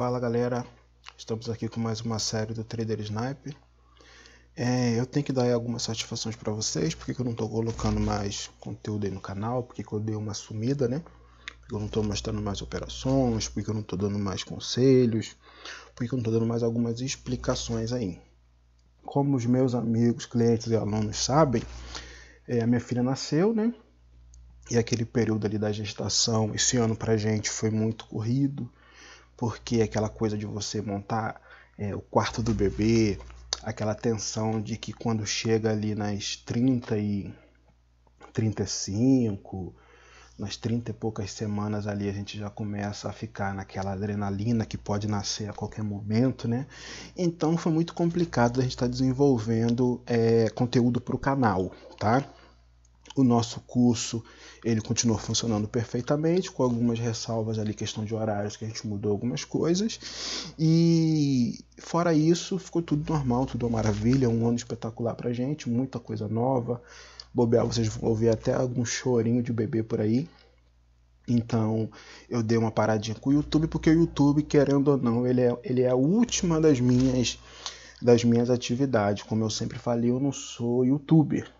Fala galera, estamos aqui com mais uma série do Trader Snipe. É, eu tenho que dar algumas satisfações para vocês, porque eu não estou colocando mais conteúdo aí no canal, porque eu dei uma sumida, né? Porque eu não estou mostrando mais operações, porque eu não estou dando mais conselhos, porque eu não estou dando mais algumas explicações aí. Como os meus amigos, clientes e alunos sabem, é, a minha filha nasceu, né? E aquele período ali da gestação, esse ano a gente foi muito corrido porque aquela coisa de você montar é, o quarto do bebê, aquela tensão de que quando chega ali nas 30 e 35, nas 30 e poucas semanas ali a gente já começa a ficar naquela adrenalina que pode nascer a qualquer momento, né? Então foi muito complicado a gente estar tá desenvolvendo é, conteúdo para o canal, tá? O nosso curso ele continuou funcionando perfeitamente, com algumas ressalvas ali, questão de horários, que a gente mudou algumas coisas. E fora isso, ficou tudo normal, tudo uma maravilha, um ano espetacular pra gente, muita coisa nova. Bobear, vocês vão ouvir até algum chorinho de bebê por aí. Então eu dei uma paradinha com o YouTube, porque o YouTube, querendo ou não, ele é, ele é a última das minhas das minhas atividades. Como eu sempre falei, eu não sou youtuber.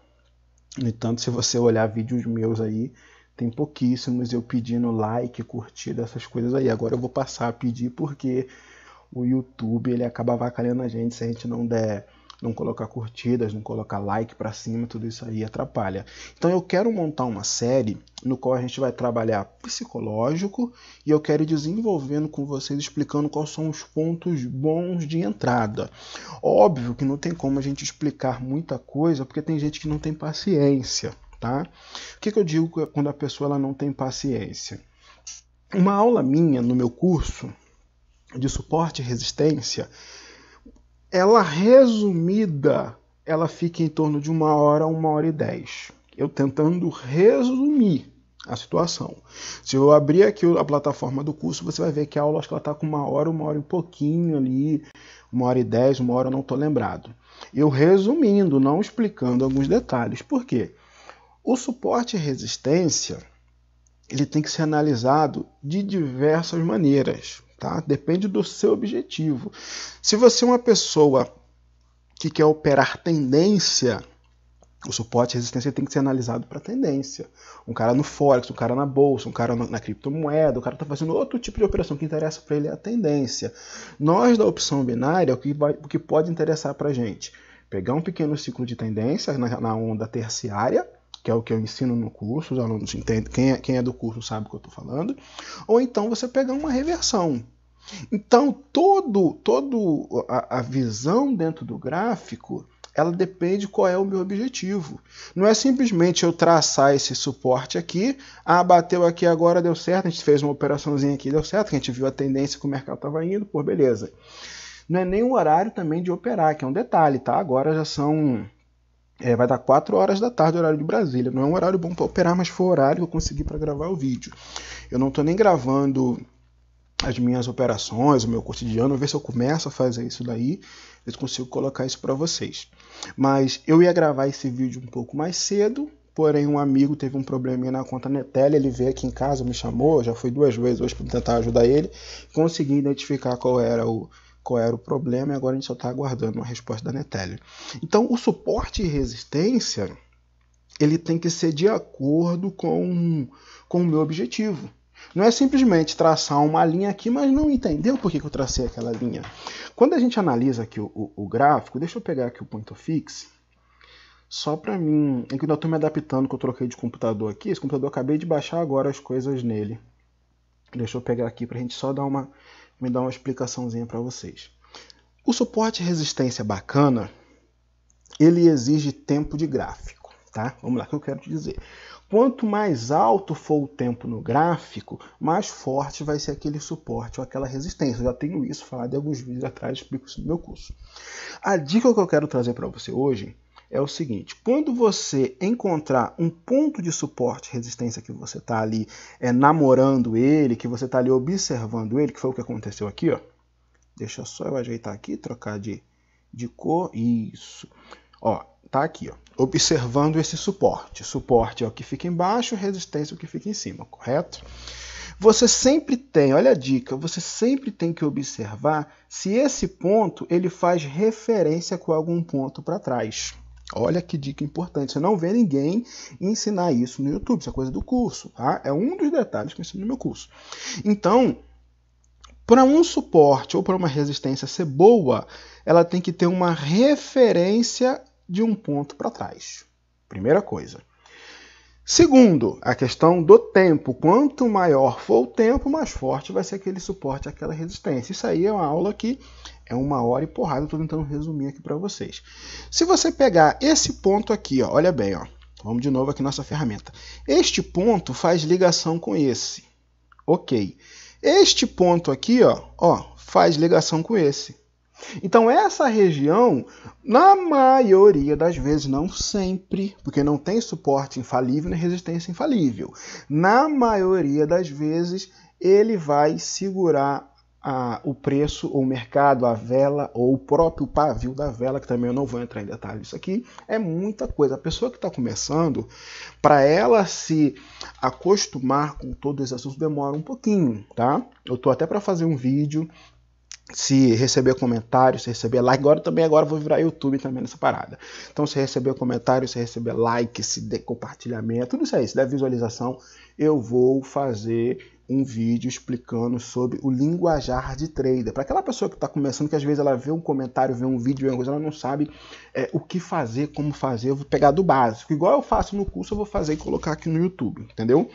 No entanto, se você olhar vídeos meus aí, tem pouquíssimos eu pedindo like, curtida, essas coisas aí. Agora eu vou passar a pedir porque o YouTube ele acaba vacalhando a gente se a gente não der não colocar curtidas, não colocar like para cima, tudo isso aí atrapalha. Então eu quero montar uma série no qual a gente vai trabalhar psicológico e eu quero ir desenvolvendo com vocês explicando quais são os pontos bons de entrada. Óbvio que não tem como a gente explicar muita coisa porque tem gente que não tem paciência, tá? O que, que eu digo quando a pessoa ela não tem paciência? Uma aula minha no meu curso de suporte e resistência ela resumida, ela fica em torno de uma hora, uma hora e dez. Eu tentando resumir a situação. Se eu abrir aqui a plataforma do curso, você vai ver que a aula acho que ela está com uma hora, uma hora e pouquinho ali, uma hora e dez, uma hora, não estou lembrado. Eu resumindo, não explicando alguns detalhes. Por quê? O suporte e resistência ele tem que ser analisado de diversas maneiras tá? Depende do seu objetivo. Se você é uma pessoa que quer operar tendência, o suporte e resistência tem que ser analisado para tendência. Um cara no Forex, um cara na bolsa, um cara na criptomoeda, o cara está fazendo outro tipo de operação que interessa para ele é a tendência. Nós da opção binária, o que, vai, o que pode interessar para a gente? Pegar um pequeno ciclo de tendência na, na onda terciária, que é o que eu ensino no curso, os alunos entendem, quem é, quem é do curso sabe o que eu estou falando, ou então você pegar uma reversão. Então, todo, todo a, a visão dentro do gráfico, ela depende qual é o meu objetivo. Não é simplesmente eu traçar esse suporte aqui, ah, bateu aqui agora, deu certo, a gente fez uma operaçãozinha aqui, deu certo, que a gente viu a tendência que o mercado estava indo, por beleza. Não é nem o horário também de operar, que é um detalhe, tá? Agora já são é, vai dar 4 horas da tarde, horário de Brasília. Não é um horário bom para operar, mas foi o horário que eu consegui para gravar o vídeo. Eu não estou nem gravando as minhas operações, o meu cotidiano, ver se eu começo a fazer isso daí, se consigo colocar isso para vocês. Mas eu ia gravar esse vídeo um pouco mais cedo, porém um amigo teve um probleminha na conta Netel, ele veio aqui em casa, me chamou, já foi duas vezes hoje para tentar ajudar ele, consegui identificar qual era o qual era o problema e agora a gente só está aguardando uma resposta da Netelia. Então, o suporte e resistência ele tem que ser de acordo com, com o meu objetivo. Não é simplesmente traçar uma linha aqui, mas não entendeu por que, que eu tracei aquela linha. Quando a gente analisa aqui o, o, o gráfico, deixa eu pegar aqui o ponto fixe. só para mim, é que eu estou me adaptando que eu troquei de computador aqui, esse computador eu acabei de baixar agora as coisas nele. Deixa eu pegar aqui para a gente só dar uma me dar uma explicaçãozinha para vocês. O suporte resistência bacana, ele exige tempo de gráfico, tá? Vamos lá que eu quero te dizer. Quanto mais alto for o tempo no gráfico, mais forte vai ser aquele suporte ou aquela resistência. Eu já tenho isso falado em alguns vídeos atrás, explico isso no meu curso. A dica que eu quero trazer para você hoje é o seguinte: quando você encontrar um ponto de suporte resistência que você está ali é, namorando ele, que você está ali observando ele, que foi o que aconteceu aqui, ó. Deixa só eu ajeitar aqui, trocar de, de cor. Isso. Ó, tá aqui, ó. Observando esse suporte. Suporte é o que fica embaixo, resistência é o que fica em cima, correto? Você sempre tem, olha a dica, você sempre tem que observar se esse ponto ele faz referência com algum ponto para trás. Olha que dica importante. Você não vê ninguém ensinar isso no YouTube. Isso é coisa do curso, tá? É um dos detalhes que eu ensino no meu curso. Então, para um suporte ou para uma resistência ser boa, ela tem que ter uma referência de um ponto para trás. Primeira coisa. Segundo, a questão do tempo. Quanto maior for o tempo, mais forte vai ser aquele suporte, aquela resistência. Isso aí é uma aula que é uma hora e porrada, estou tentando resumir aqui para vocês. Se você pegar esse ponto aqui, ó, olha bem, ó, vamos de novo aqui nossa ferramenta. Este ponto faz ligação com esse. Ok. Este ponto aqui ó, ó, faz ligação com esse. Então essa região, na maioria das vezes, não sempre, porque não tem suporte infalível nem resistência infalível, na maioria das vezes ele vai segurar a, o preço, ou o mercado, a vela, ou o próprio pavio da vela, que também eu não vou entrar em detalhes Isso aqui, é muita coisa. A pessoa que está começando, para ela se acostumar com todos esses assuntos, demora um pouquinho, tá? Eu tô até para fazer um vídeo, se receber comentários, se receber like, agora também agora vou virar YouTube também nessa parada. Então se receber comentários, se receber like, se der compartilhamento, tudo isso aí, se der visualização, eu vou fazer um vídeo explicando sobre o linguajar de trader. Para aquela pessoa que está começando, que às vezes ela vê um comentário, vê um vídeo, ela não sabe é, o que fazer, como fazer, eu vou pegar do básico. Igual eu faço no curso, eu vou fazer e colocar aqui no YouTube, entendeu?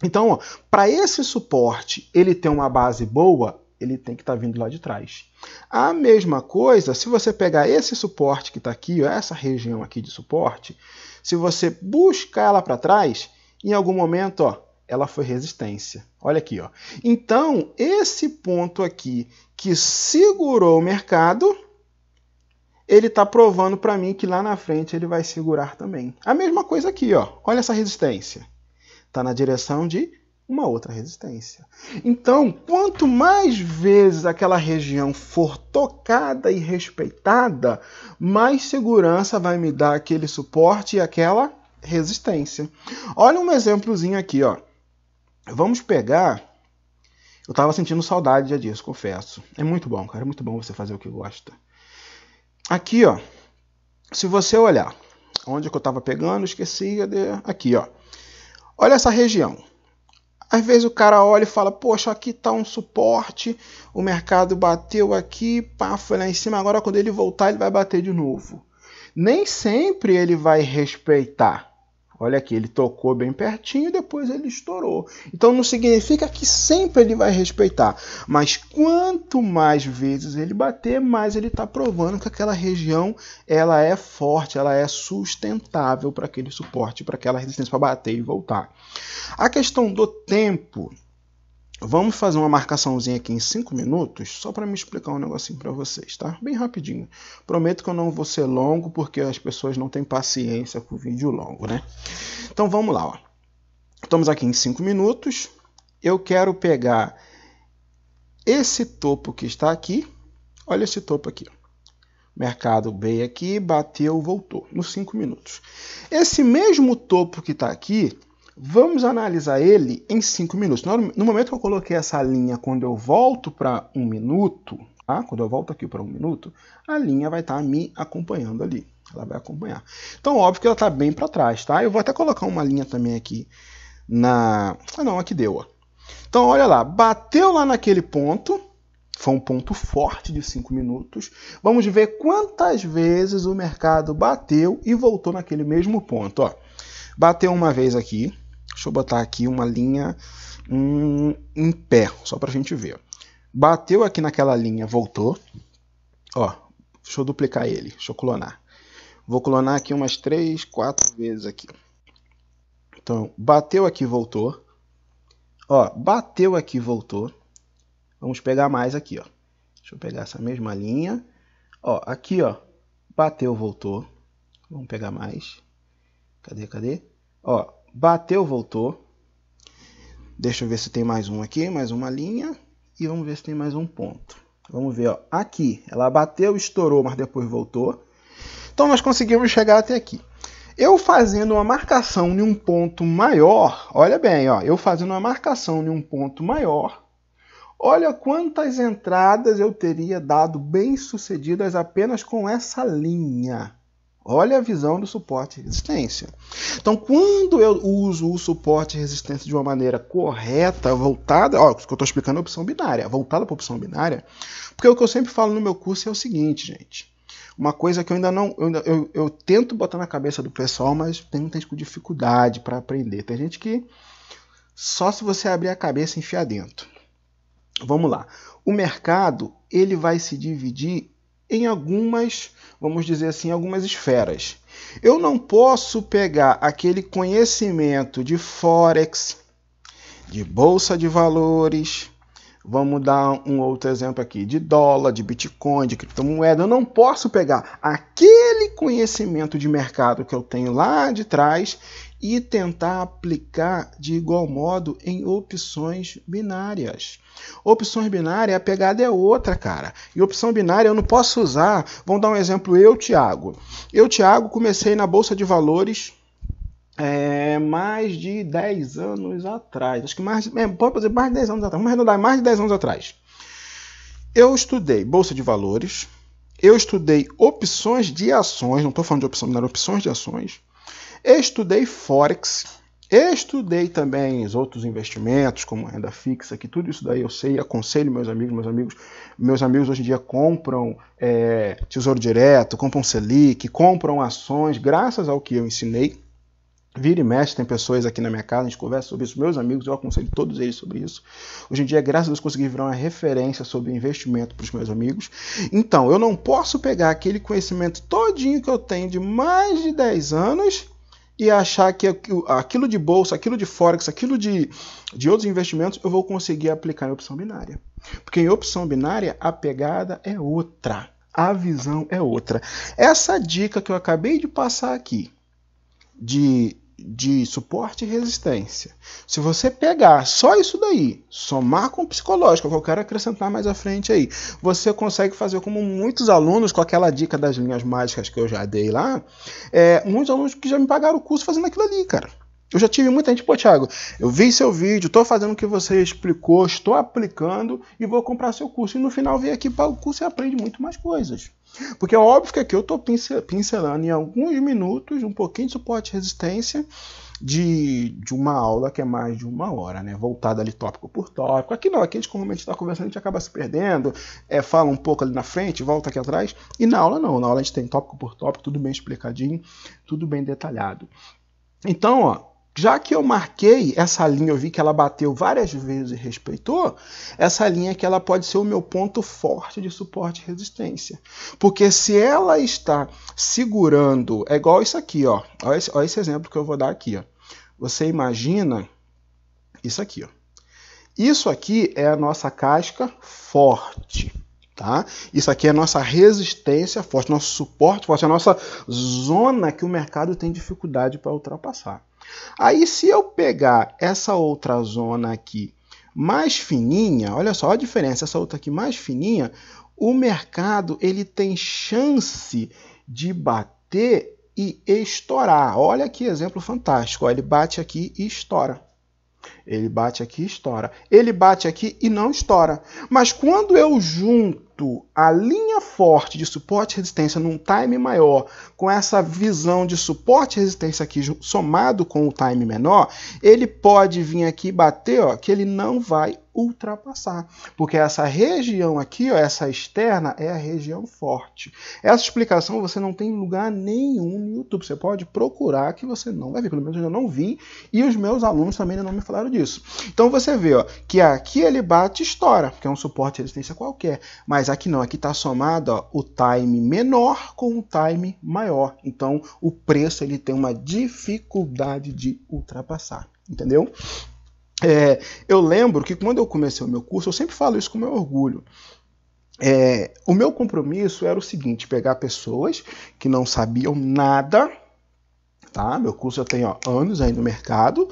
Então, para esse suporte ele ter uma base boa, ele tem que estar tá vindo lá de trás. A mesma coisa, se você pegar esse suporte que está aqui, ó, essa região aqui de suporte, se você buscar ela para trás, em algum momento, ó, ela foi resistência. Olha aqui, ó. Então, esse ponto aqui que segurou o mercado, ele está provando para mim que lá na frente ele vai segurar também. A mesma coisa aqui, ó. Olha essa resistência. Está na direção de uma outra resistência. Então, quanto mais vezes aquela região for tocada e respeitada, mais segurança vai me dar aquele suporte e aquela resistência. Olha um exemplozinho aqui, ó. Vamos pegar. Eu tava sentindo saudade já disso, confesso. É muito bom, cara. É muito bom você fazer o que gosta. Aqui, ó. Se você olhar onde que eu tava pegando, esqueci. de. Aqui, ó. Olha essa região. Às vezes o cara olha e fala: Poxa, aqui tá um suporte, o mercado bateu aqui, pá, foi lá em cima. Agora, quando ele voltar, ele vai bater de novo. Nem sempre ele vai respeitar. Olha aqui, ele tocou bem pertinho e depois ele estourou. Então não significa que sempre ele vai respeitar, mas quanto mais vezes ele bater, mais ele está provando que aquela região ela é forte, ela é sustentável para aquele suporte, para aquela resistência para bater e voltar. A questão do tempo Vamos fazer uma marcaçãozinha aqui em 5 minutos, só para me explicar um negocinho para vocês, tá? Bem rapidinho. Prometo que eu não vou ser longo, porque as pessoas não têm paciência com vídeo longo, né? Então vamos lá, ó. Estamos aqui em 5 minutos. Eu quero pegar esse topo que está aqui. Olha esse topo aqui. Mercado B aqui, bateu, voltou, nos 5 minutos. Esse mesmo topo que está aqui, Vamos analisar ele em 5 minutos. No momento que eu coloquei essa linha, quando eu volto para um minuto, tá? quando eu volto aqui para um minuto, a linha vai estar tá me acompanhando ali. Ela vai acompanhar. Então, óbvio que ela está bem para trás, tá? Eu vou até colocar uma linha também aqui na... Ah, não, aqui deu, ó. Então, olha lá, bateu lá naquele ponto, foi um ponto forte de 5 minutos. Vamos ver quantas vezes o mercado bateu e voltou naquele mesmo ponto. Ó. Bateu uma vez aqui, Deixa eu botar aqui uma linha um, em pé, só para a gente ver. Bateu aqui naquela linha, voltou. Ó, deixa eu duplicar ele, deixa eu clonar. Vou clonar aqui umas 3, 4 vezes aqui. Então, bateu aqui, voltou. Ó, bateu aqui, voltou. Vamos pegar mais aqui, ó. Deixa eu pegar essa mesma linha. Ó, aqui, ó. Bateu, voltou. Vamos pegar mais. Cadê, cadê? Ó, Bateu, voltou. Deixa eu ver se tem mais um aqui, mais uma linha. E vamos ver se tem mais um ponto. Vamos ver, ó. Aqui, ela bateu, estourou, mas depois voltou. Então nós conseguimos chegar até aqui. Eu fazendo uma marcação em um ponto maior, olha bem, ó, eu fazendo uma marcação em um ponto maior, olha quantas entradas eu teria dado bem sucedidas apenas com essa linha. Olha a visão do suporte e resistência. Então, quando eu uso o suporte e resistência de uma maneira correta, voltada, ó, o que eu estou explicando é a opção binária, voltada para a opção binária, porque o que eu sempre falo no meu curso é o seguinte, gente. Uma coisa que eu ainda não. Eu, eu, eu tento botar na cabeça do pessoal, mas tem muita gente com dificuldade para aprender. Tem gente que só se você abrir a cabeça e enfiar dentro. Vamos lá. O mercado ele vai se dividir em algumas, vamos dizer assim, algumas esferas. Eu não posso pegar aquele conhecimento de forex, de bolsa de valores, vamos dar um outro exemplo aqui, de dólar, de bitcoin, de criptomoeda. Eu não posso pegar aquele conhecimento de mercado que eu tenho lá de trás e tentar aplicar de igual modo em opções binárias. Opções binárias, a pegada é outra, cara. E opção binária eu não posso usar. Vamos dar um exemplo, eu, Thiago. Eu, Thiago, comecei na Bolsa de Valores é, mais de 10 anos atrás. Acho que mais, é, pode fazer mais de 10 anos atrás. Vamos arredondar, mais de 10 anos atrás. Eu estudei Bolsa de Valores, eu estudei opções de ações, não estou falando de opção binária, opções de ações. Estudei Forex, estudei também os outros investimentos, como renda fixa, que tudo isso daí eu sei, aconselho meus amigos, meus amigos, meus amigos hoje em dia compram é, Tesouro Direto, compram Selic, compram ações, graças ao que eu ensinei. Vira e mexe, tem pessoas aqui na minha casa, a gente conversa sobre isso, meus amigos, eu aconselho todos eles sobre isso. Hoje em dia, graças a Deus, consegui virar uma referência sobre investimento para os meus amigos. Então, eu não posso pegar aquele conhecimento todinho que eu tenho de mais de 10 anos e achar que aquilo de bolsa, aquilo de forex, aquilo de, de outros investimentos eu vou conseguir aplicar em opção binária. Porque em opção binária a pegada é outra, a visão é outra. Essa dica que eu acabei de passar aqui de de suporte e resistência. Se você pegar só isso daí, somar com o psicológico, que eu quero acrescentar mais à frente aí, você consegue fazer como muitos alunos, com aquela dica das linhas mágicas que eu já dei lá, é, muitos alunos que já me pagaram o curso fazendo aquilo ali, cara. Eu já tive muita gente, pô, Thiago, eu vi seu vídeo, estou fazendo o que você explicou, estou aplicando e vou comprar seu curso. E no final vem aqui para o curso e aprende muito mais coisas. Porque é óbvio que aqui eu estou pincelando em alguns minutos um pouquinho de suporte e resistência de, de uma aula que é mais de uma hora, né? Voltada ali tópico por tópico. Aqui não, aqui a gente, como está conversando, a gente acaba se perdendo, é, fala um pouco ali na frente, volta aqui atrás. E na aula não, na aula a gente tem tópico por tópico, tudo bem explicadinho, tudo bem detalhado. Então, ó, já que eu marquei essa linha, eu vi que ela bateu várias vezes e respeitou, essa linha é que ela pode ser o meu ponto forte de suporte e resistência. Porque se ela está segurando, é igual isso aqui, ó. Olha esse, olha esse exemplo que eu vou dar aqui, ó. Você imagina isso aqui, ó. Isso aqui é a nossa casca forte. Tá? Isso aqui é a nossa resistência forte, nosso suporte forte, a nossa zona que o mercado tem dificuldade para ultrapassar. Aí, se eu pegar essa outra zona aqui mais fininha, olha só a diferença, essa outra aqui mais fininha, o mercado ele tem chance de bater e estourar. Olha que exemplo fantástico, ó, ele bate aqui e estoura. Ele bate aqui e estoura. Ele bate aqui e não estoura. Mas quando eu junto a linha forte de suporte e resistência num time maior com essa visão de suporte e resistência aqui somado com o time menor, ele pode vir aqui e bater, ó, que ele não vai ultrapassar. Porque essa região aqui, ó, essa externa, é a região forte. Essa explicação você não tem lugar nenhum no YouTube. Você pode procurar que você não vai ver. Pelo menos eu não vi. E os meus alunos também não me falaram disso. Então você vê ó, que aqui ele bate e estoura, que é um suporte de resistência qualquer. Mas aqui não, aqui está somado ó, o time menor com o time maior. Então o preço ele tem uma dificuldade de ultrapassar. Entendeu? É, eu lembro que quando eu comecei o meu curso, eu sempre falo isso com meu orgulho. É, o meu compromisso era o seguinte: pegar pessoas que não sabiam nada, tá? Meu curso já tem ó, anos aí no mercado,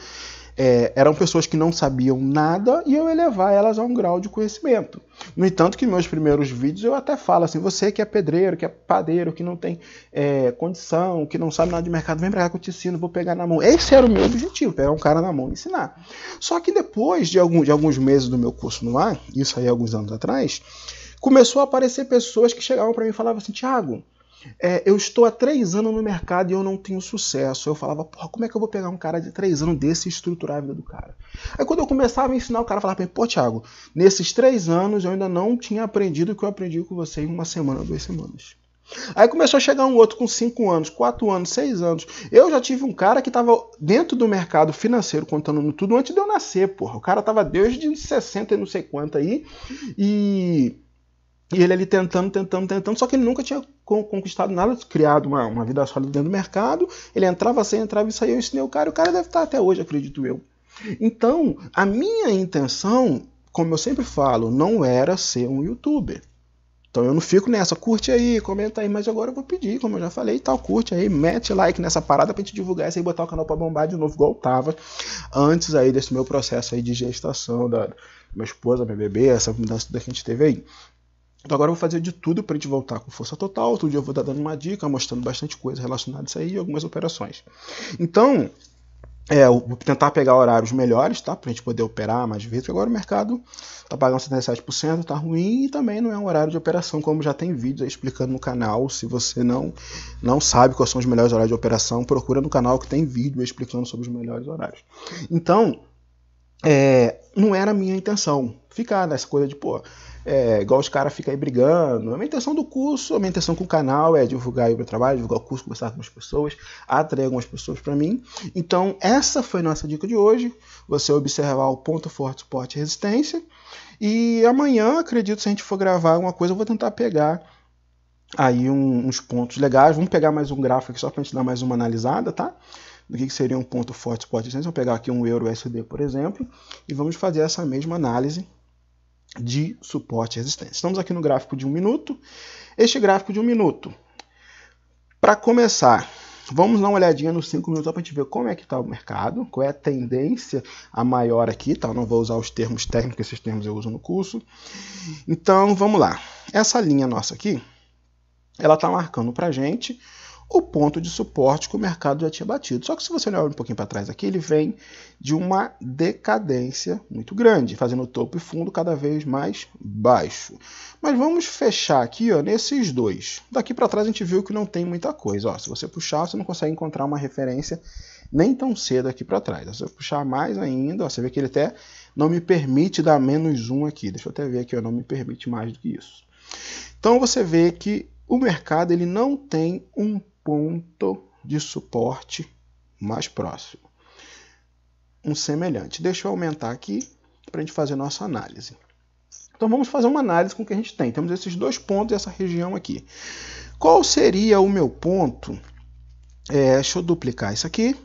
é, eram pessoas que não sabiam nada e eu elevar elas a um grau de conhecimento. No entanto, que meus primeiros vídeos eu até falo assim: você que é pedreiro, que é padeiro, que não tem é, condição, que não sabe nada de mercado, vem pra cá que eu te ensino, vou pegar na mão. Esse era o meu objetivo, pegar um cara na mão e ensinar. Só que depois de, algum, de alguns meses do meu curso no ar, isso aí é alguns anos atrás, começou a aparecer pessoas que chegavam para mim e falavam assim: Tiago, é, eu estou há três anos no mercado e eu não tenho sucesso. Eu falava, porra, como é que eu vou pegar um cara de três anos desse e estruturar a vida do cara? Aí quando eu começava a ensinar, o cara falava pra mim, pô, Thiago, nesses três anos eu ainda não tinha aprendido o que eu aprendi com você em uma semana, duas semanas. Aí começou a chegar um outro com cinco anos, quatro anos, seis anos. Eu já tive um cara que estava dentro do mercado financeiro contando tudo antes de eu nascer, porra. O cara tava desde 60 e não sei quanto aí. E e ele ali tentando, tentando, tentando, só que ele nunca tinha conquistado nada, criado uma, uma vida sólida dentro do mercado. Ele entrava, saía, entrava e saía. Eu ensinei o cara, e o cara deve estar até hoje, acredito eu. Então, a minha intenção, como eu sempre falo, não era ser um youtuber. Então eu não fico nessa, curte aí, comenta aí, mas agora eu vou pedir, como eu já falei, tal, curte aí, mete like nessa parada pra gente divulgar isso aí, botar o canal pra bombar de novo, igual tava antes aí desse meu processo aí de gestação da minha esposa, minha bebê, essa mudança que a gente teve aí. Então agora eu vou fazer de tudo para a gente voltar com força total. Outro dia eu vou dar dando uma dica, mostrando bastante coisa relacionada a isso aí e algumas operações. Então, é, eu vou tentar pegar horários melhores, tá? Pra gente poder operar mais vezes, porque agora o mercado tá pagando 77%, tá ruim e também não é um horário de operação, como já tem vídeos aí explicando no canal. Se você não, não sabe quais são os melhores horários de operação, procura no canal que tem vídeo explicando sobre os melhores horários. Então, é, não era a minha intenção ficar nessa coisa de, pô, é, igual os caras ficam aí brigando. A minha intenção do curso, a minha intenção com o canal é divulgar o meu trabalho, divulgar o curso, conversar com as pessoas, atrair algumas pessoas para mim. Então, essa foi nossa dica de hoje. Você observar o ponto forte, suporte e resistência. E amanhã, acredito, se a gente for gravar alguma coisa, eu vou tentar pegar aí um, uns pontos legais. Vamos pegar mais um gráfico aqui só para a gente dar mais uma analisada, tá? do que, seria um ponto forte, suporte e resistência. Vamos pegar aqui um euro USD, por exemplo, e vamos fazer essa mesma análise de suporte e resistência. Estamos aqui no gráfico de um minuto. Este gráfico de um minuto, para começar, vamos dar uma olhadinha nos 5 minutos para a gente ver como é que está o mercado, qual é a tendência a maior aqui, tá? Eu não vou usar os termos técnicos, esses termos eu uso no curso. Então, vamos lá. Essa linha nossa aqui, ela está marcando para a gente o ponto de suporte que o mercado já tinha batido. Só que se você olhar um pouquinho para trás aqui, ele vem de uma decadência muito grande, fazendo o topo e fundo cada vez mais baixo. Mas vamos fechar aqui ó, nesses dois. Daqui para trás a gente viu que não tem muita coisa. Ó, se você puxar, você não consegue encontrar uma referência nem tão cedo aqui para trás. Se eu puxar mais ainda, ó, você vê que ele até não me permite dar menos um aqui. Deixa eu até ver aqui, ó, não me permite mais do que isso. Então você vê que o mercado ele não tem um ponto de suporte mais próximo. Um semelhante. Deixa eu aumentar aqui para a gente fazer nossa análise. Então vamos fazer uma análise com o que a gente tem. Temos esses dois pontos e essa região aqui. Qual seria o meu ponto? É, deixa eu duplicar isso aqui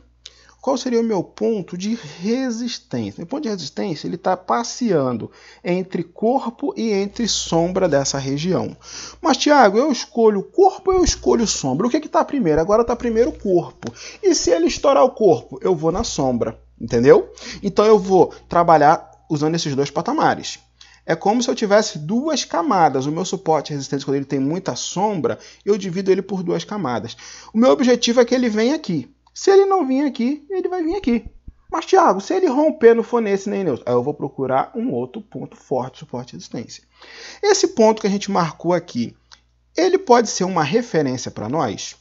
qual seria o meu ponto de resistência? Meu ponto de resistência ele está passeando entre corpo e entre sombra dessa região. Mas, Tiago, eu escolho corpo ou eu escolho sombra? O que é está primeiro? Agora está primeiro o corpo. E se ele estourar o corpo, eu vou na sombra, entendeu? Então eu vou trabalhar usando esses dois patamares. É como se eu tivesse duas camadas. O meu suporte resistente, quando ele tem muita sombra, eu divido ele por duas camadas. O meu objetivo é que ele venha aqui. Se ele não vir aqui, ele vai vir aqui. Mas, Thiago, se ele romper, não for nesse nem neutro, aí eu vou procurar um outro ponto forte suporte e resistência. Esse ponto que a gente marcou aqui, ele pode ser uma referência para nós?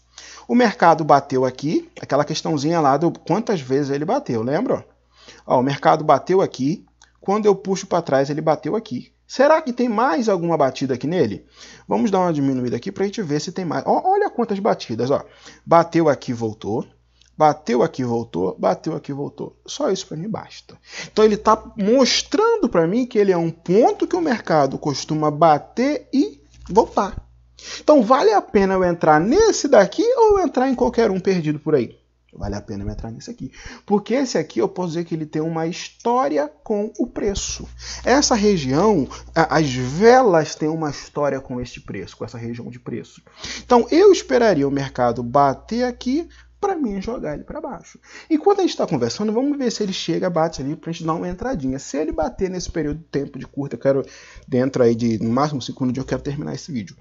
O mercado bateu aqui, aquela questãozinha lá do quantas vezes ele bateu, lembra? Ó, o mercado bateu aqui, quando eu puxo para trás ele bateu aqui. Será que tem mais alguma batida aqui nele? Vamos dar uma diminuída aqui para a gente ver se tem mais. Ó, olha quantas batidas, ó. Bateu aqui, voltou. Bateu aqui, voltou, bateu aqui, voltou. Só isso para mim basta. Então ele está mostrando para mim que ele é um ponto que o mercado costuma bater e voltar. Então vale a pena eu entrar nesse daqui ou entrar em qualquer um perdido por aí? Vale a pena eu entrar nesse aqui. Porque esse aqui eu posso dizer que ele tem uma história com o preço. Essa região, as velas têm uma história com este preço, com essa região de preço. Então eu esperaria o mercado bater aqui, para mim é jogar ele para baixo. Enquanto a gente está conversando, vamos ver se ele chega, bate ali para a gente dar uma entradinha. Se ele bater nesse período de tempo de curta, eu quero dentro aí de no máximo 5 minutos, eu quero terminar esse vídeo.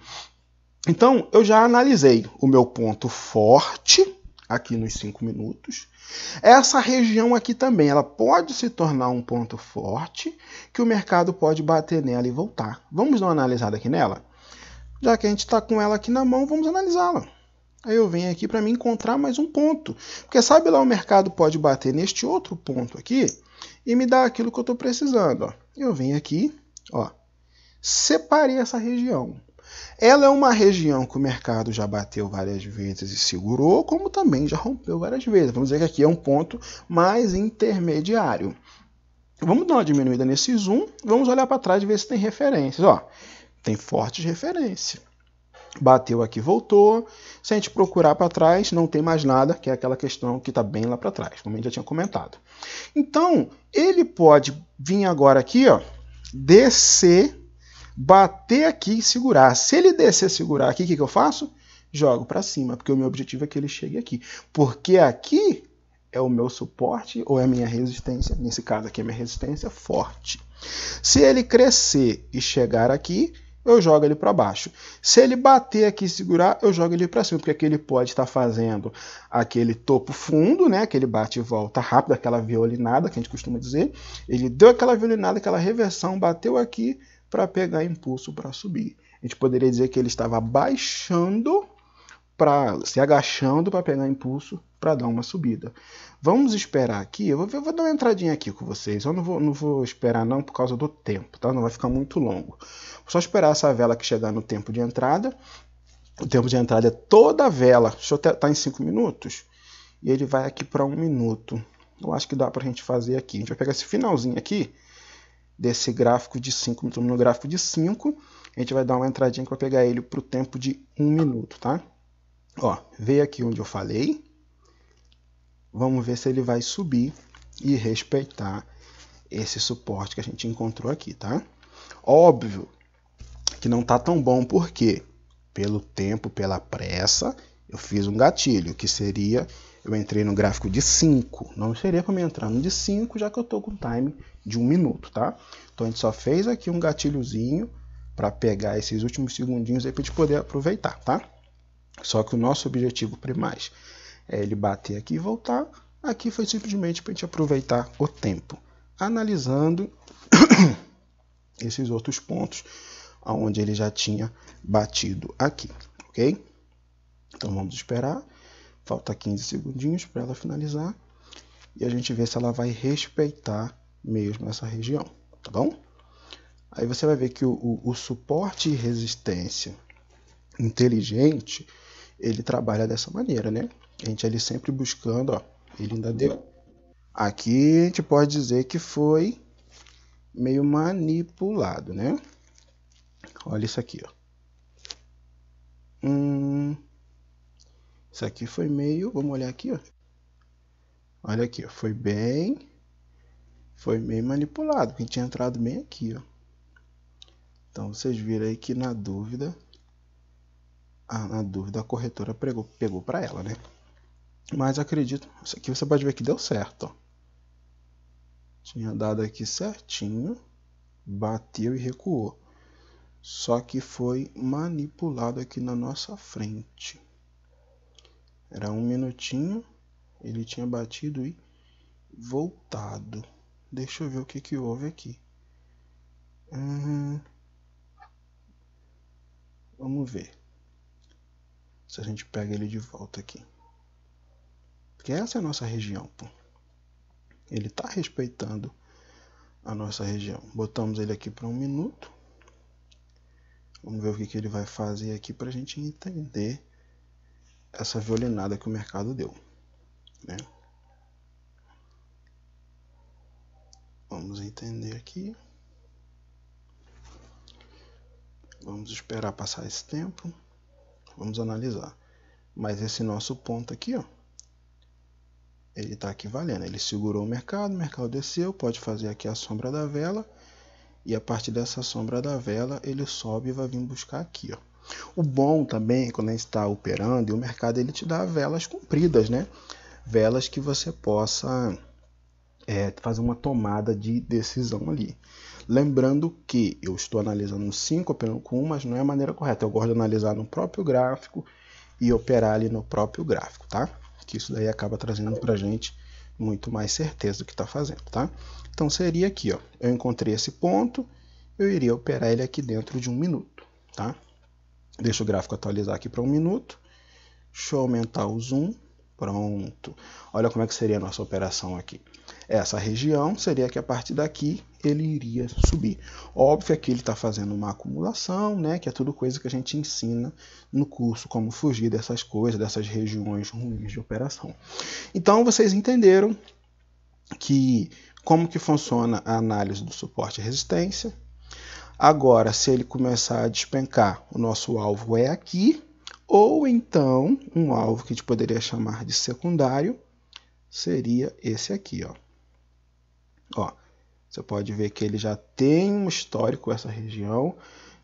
Então, eu já analisei o meu ponto forte aqui nos 5 minutos. Essa região aqui também, ela pode se tornar um ponto forte que o mercado pode bater nela e voltar. Vamos dar uma analisada aqui nela? Já que a gente está com ela aqui na mão, vamos analisá-la. Aí eu venho aqui para me encontrar mais um ponto. Porque sabe lá o mercado pode bater neste outro ponto aqui e me dar aquilo que eu estou precisando. Ó. Eu venho aqui, ó, separei essa região. Ela é uma região que o mercado já bateu várias vezes e segurou, como também já rompeu várias vezes. Vamos dizer que aqui é um ponto mais intermediário. Vamos dar uma diminuída nesse zoom, vamos olhar para trás e ver se tem referências. Ó, tem fortes referências bateu aqui, voltou. Se a gente procurar para trás, não tem mais nada, que é aquela questão que está bem lá para trás, como a gente já tinha comentado. Então, ele pode vir agora aqui, ó, descer, bater aqui e segurar. Se ele descer segurar aqui, o que, que eu faço? Jogo para cima, porque o meu objetivo é que ele chegue aqui. Porque aqui é o meu suporte ou é a minha resistência, nesse caso aqui é minha resistência forte. Se ele crescer e chegar aqui, eu jogo ele para baixo. Se ele bater aqui e segurar, eu jogo ele para cima, porque aqui ele pode estar tá fazendo aquele topo fundo, né? aquele bate e volta rápido, aquela violinada que a gente costuma dizer. Ele deu aquela violinada, aquela reversão, bateu aqui para pegar impulso para subir. A gente poderia dizer que ele estava baixando para se agachando para pegar impulso para dar uma subida. Vamos esperar aqui. Eu vou, eu vou, dar uma entradinha aqui com vocês. Eu não vou, não vou esperar não por causa do tempo, tá? Não vai ficar muito longo. Vou só esperar essa vela que chegar no tempo de entrada. O tempo de entrada é toda a vela. Deixa eu tá em 5 minutos. E ele vai aqui para um minuto. Eu acho que dá para a gente fazer aqui. A gente vai pegar esse finalzinho aqui desse gráfico de 5, minutos, no gráfico de 5. A gente vai dar uma entradinha para pegar ele para o tempo de 1 um minuto, tá? Ó, veio aqui onde eu falei. Vamos ver se ele vai subir e respeitar esse suporte que a gente encontrou aqui, tá? Óbvio que não tá tão bom, porque Pelo tempo, pela pressa, eu fiz um gatilho, que seria, eu entrei no gráfico de 5. Não seria para me entrar no de 5, já que eu tô com time de 1 um minuto, tá? Então a gente só fez aqui um gatilhozinho para pegar esses últimos segundinhos aí para a gente poder aproveitar, tá? Só que o nosso objetivo primário é ele bater aqui e voltar. Aqui foi simplesmente para a gente aproveitar o tempo. Analisando esses outros pontos aonde ele já tinha batido aqui, ok? Então vamos esperar. Falta 15 segundinhos para ela finalizar. E a gente vê se ela vai respeitar mesmo essa região, tá bom? Aí você vai ver que o, o, o suporte e resistência inteligente ele trabalha dessa maneira, né? A gente ali sempre buscando, ó, ele ainda deu. Aqui a gente pode dizer que foi meio manipulado, né? Olha isso aqui, ó. Hum, isso aqui foi meio, vamos olhar aqui, ó. Olha aqui, ó, foi bem, foi meio manipulado, porque tinha entrado bem aqui, ó. Então vocês viram aí que na dúvida a, a dúvida, a corretora pegou, pegou para ela, né? Mas acredito, que aqui você pode ver que deu certo, ó. Tinha dado aqui certinho, bateu e recuou. Só que foi manipulado aqui na nossa frente. Era um minutinho, ele tinha batido e voltado. Deixa eu ver o que, que houve aqui. Hum. Vamos ver se a gente pega ele de volta aqui. Porque essa é a nossa região. Pô. Ele está respeitando a nossa região. Botamos ele aqui para um minuto. Vamos ver o que, que ele vai fazer aqui para a gente entender essa violinada que o mercado deu. Né? Vamos entender aqui. Vamos esperar passar esse tempo. Vamos analisar. Mas esse nosso ponto aqui, ó, ele está aqui valendo. Ele segurou o mercado, o mercado desceu, pode fazer aqui a sombra da vela. E a partir dessa sombra da vela, ele sobe e vai vir buscar aqui. Ó. O bom também, quando a gente está operando, e o mercado ele te dá velas compridas, né? Velas que você possa é, fazer uma tomada de decisão ali. Lembrando que eu estou analisando um 5 com 1, mas não é a maneira correta. Eu gosto de analisar no próprio gráfico e operar ali no próprio gráfico, tá? Que isso daí acaba trazendo para gente muito mais certeza do que está fazendo, tá? Então seria aqui, ó, eu encontrei esse ponto, eu iria operar ele aqui dentro de um minuto, tá? Deixa o gráfico atualizar aqui para um minuto, deixa eu aumentar o zoom, Pronto. Olha como é que seria a nossa operação aqui. Essa região seria que a partir daqui ele iria subir. Óbvio que ele está fazendo uma acumulação, né? Que é tudo coisa que a gente ensina no curso, como fugir dessas coisas, dessas regiões ruins de operação. Então vocês entenderam que como que funciona a análise do suporte e resistência. Agora, se ele começar a despencar, o nosso alvo é aqui, ou então, um alvo que a gente poderia chamar de secundário seria esse aqui. Ó. Ó, você pode ver que ele já tem um histórico essa região.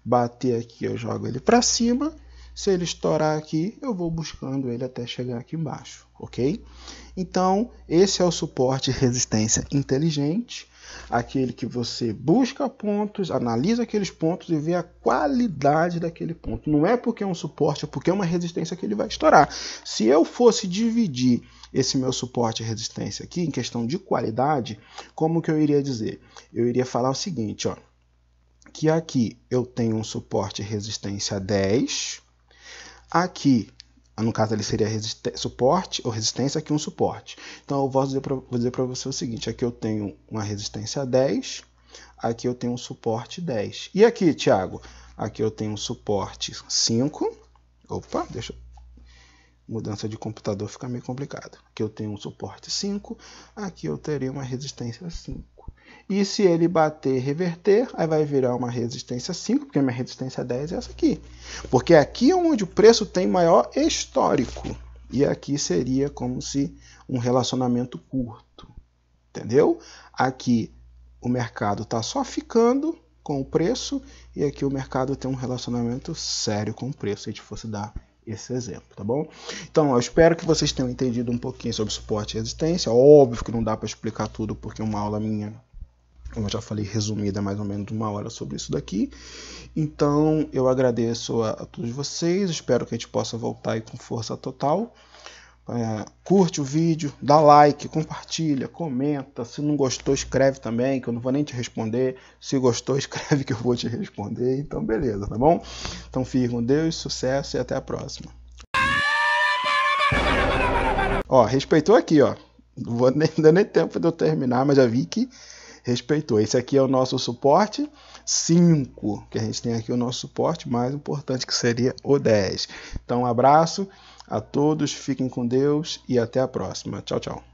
Bater aqui, eu jogo ele para cima. Se ele estourar aqui, eu vou buscando ele até chegar aqui embaixo, ok? Então, esse é o suporte resistência inteligente aquele que você busca pontos, analisa aqueles pontos e vê a qualidade daquele ponto. Não é porque é um suporte, é porque é uma resistência que ele vai estourar. Se eu fosse dividir esse meu suporte e resistência aqui em questão de qualidade, como que eu iria dizer? Eu iria falar o seguinte, ó, que aqui eu tenho um suporte e resistência 10, aqui ah, no caso ali seria suporte ou resistência, aqui um suporte. Então eu vou dizer para você o seguinte, aqui eu tenho uma resistência 10, aqui eu tenho um suporte 10. E aqui, Thiago, Aqui eu tenho um suporte 5, opa, deixa Mudança de computador fica meio complicado. Aqui eu tenho um suporte 5, aqui eu teria uma resistência 5. E se ele bater reverter, aí vai virar uma resistência 5, porque minha resistência 10 é essa aqui. Porque aqui é onde o preço tem maior histórico. E aqui seria como se um relacionamento curto. Entendeu? Aqui o mercado está só ficando com o preço e aqui o mercado tem um relacionamento sério com o preço, se a gente fosse dar esse exemplo, tá bom? Então, eu espero que vocês tenham entendido um pouquinho sobre suporte e resistência. Óbvio que não dá para explicar tudo porque é uma aula minha eu já falei resumida mais ou menos uma hora sobre isso daqui. Então eu agradeço a, a todos vocês. Espero que a gente possa voltar aí com força total. É, curte o vídeo, dá like, compartilha, comenta. Se não gostou, escreve também, que eu não vou nem te responder. Se gostou, escreve que eu vou te responder. Então, beleza, tá bom? Então, fique com Deus, sucesso e até a próxima. Ó, respeitou aqui, ó. Não vou nem, deu nem tempo de eu terminar, mas já vi que respeitou. Esse aqui é o nosso suporte 5, que a gente tem aqui o nosso suporte mais importante, que seria o 10. Então, um abraço a todos, fiquem com Deus e até a próxima. Tchau, tchau.